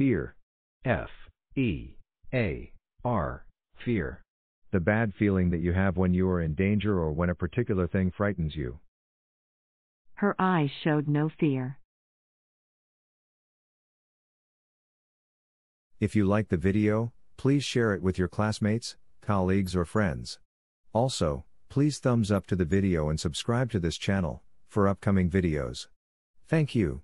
fear. F E A R fear. The bad feeling that you have when you are in danger or when a particular thing frightens you. Her eyes showed no fear. If you like the video, please share it with your classmates, colleagues or friends. Also, please thumbs up to the video and subscribe to this channel, for upcoming videos. Thank you.